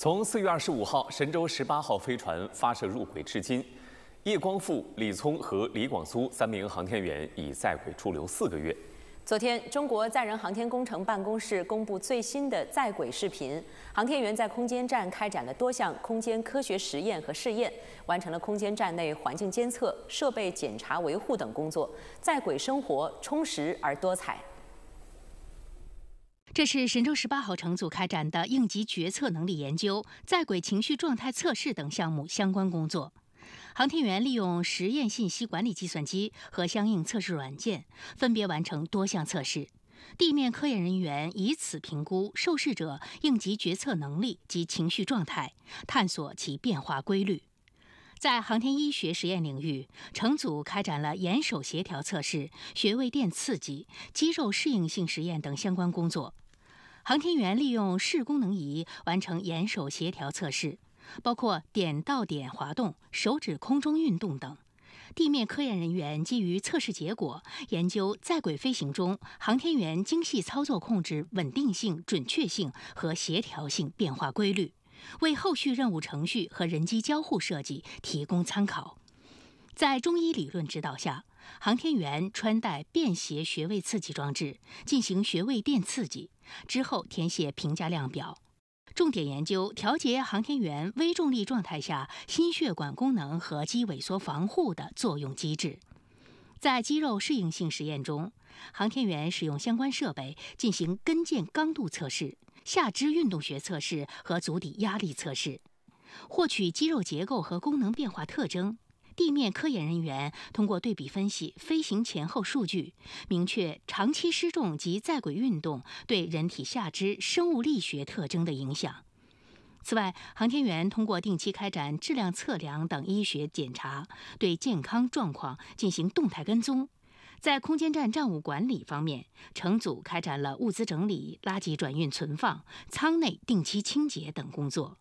从四月二十五号，神舟十八号飞船发射入轨至今，叶光富、李聪和李广苏三名航天员已在轨驻留四个月。昨天，中国载人航天工程办公室公布最新的在轨视频，航天员在空间站开展了多项空间科学实验和试验，完成了空间站内环境监测、设备检查维护等工作，在轨生活充实而多彩。这是神舟十八号乘组开展的应急决策能力研究、在轨情绪状态测试等项目相关工作。航天员利用实验信息管理计算机和相应测试软件，分别完成多项测试。地面科研人员以此评估受试者应急决策能力及情绪状态，探索其变化规律。在航天医学实验领域，乘组开展了眼手协调测试、穴位电刺激、肌肉适应性实验等相关工作。航天员利用视功能仪完成眼手协调测试，包括点到点滑动、手指空中运动等。地面科研人员基于测试结果，研究在轨飞行中航天员精细操作控制稳定性、准确性和协调性变化规律，为后续任务程序和人机交互设计提供参考。在中医理论指导下。航天员穿戴便携穴位刺激装置进行穴位电刺激之后，填写评价量表，重点研究调节航天员微重力状态下心血管功能和肌萎缩防护的作用机制。在肌肉适应性实验中，航天员使用相关设备进行跟腱刚度测试、下肢运动学测试和足底压力测试，获取肌肉结构和功能变化特征。地面科研人员通过对比分析飞行前后数据，明确长期失重及在轨运动对人体下肢生物力学特征的影响。此外，航天员通过定期开展质量测量等医学检查，对健康状况进行动态跟踪。在空间站账务管理方面，乘组开展了物资整理、垃圾转运存放、舱内定期清洁等工作。